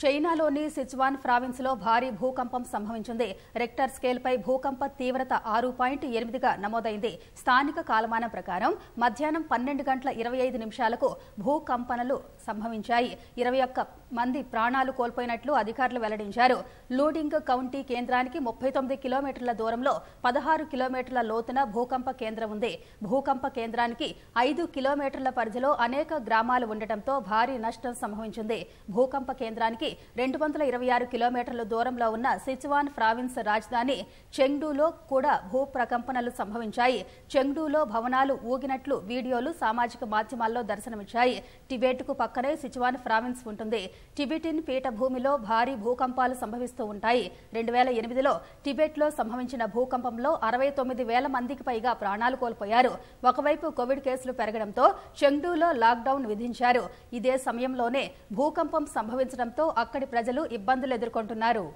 చైనాలోని సిచ్వాన్ లో భారీ భూకంపం సంభవించింది రెక్టర్ స్కేల్పై భూకంప తీవ్రత ఆరు పాయింట్ ఎనిమిదిగా నమోదైంది స్థానిక కాలమానం ప్రకారం మధ్యాహ్నం పన్నెండు గంటల ఇరవై ఐదు నిమిషాలకు భూకంపనలు సంభవించాయి ఇరవై ఒక్క మంది ప్రాణాలు కోల్పోయినట్లు అధికారులు వెల్లడించారు లూడింగ్ కౌంటీ కేంద్రానికి ముప్పై తొమ్మిది కిలోమీటర్ల దూరంలో పదహారు కిలోమీటర్ల లోతున భూకంప కేంద్రం ఉంది భూకంప కేంద్రానికి ఐదు కిలోమీటర్ల పరిధిలో అనేక గ్రామాలు ఉండటంతో భారీ నష్టం సంభవించింది భూకంప కేంద్రానికి నగరానికి రెండు వందల ఇరవై ఆరు కిలోమీటర్ల దూరంలో ఉన్న సిచువాన్ ప్రావిన్స్ రాజధాని చెంగ్డూలో కూడా భూప్రకంపనలు సంభవించాయి చెంగ్డూలో భవనాలు ఊగినట్లు వీడియోలు సామాజిక మాధ్యమాల్లో దర్శనమిచ్చాయి టిబెట్కు పక్కనే సిచువాన్ ప్రావిన్స్ ఉంటుంది టిబెటిన్ పీఠభూమిలో భారీ భూకంపాలు సంభవిస్తూ ఉంటాయి రెండు వేల ఎనిమిదిలో టిబెట్లో సంభవించిన భూకంపంలో అరవై తొమ్మిది వేల మందికి పైగా ప్రాణాలు కోల్పోయారు ఒకవైపు కోవిడ్ కేసులు పెరగడంతో చెంగ్డూలో లాక్డౌన్ విధించారు ఇదే సమయంలోనే భూకంపం సంభవించడంతో అక్కడి ప్రజలు ఇబ్బందులు ఎదుర్కొంటున్నారు